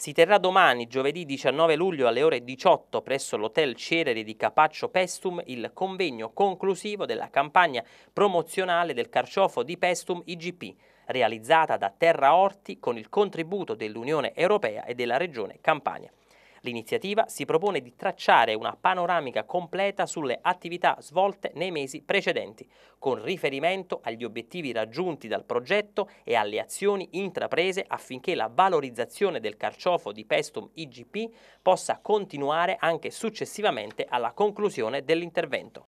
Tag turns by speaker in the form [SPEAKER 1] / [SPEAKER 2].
[SPEAKER 1] si terrà domani, giovedì 19 luglio alle ore 18 presso l'Hotel Cereri di Capaccio Pestum il convegno conclusivo della campagna promozionale del carciofo di Pestum IGP, realizzata da Terra Orti con il contributo dell'Unione Europea e della Regione Campania. L'iniziativa si propone di tracciare una panoramica completa sulle attività svolte nei mesi precedenti, con riferimento agli obiettivi raggiunti dal progetto e alle azioni intraprese affinché la valorizzazione del carciofo di Pestum IGP possa continuare anche successivamente alla conclusione dell'intervento.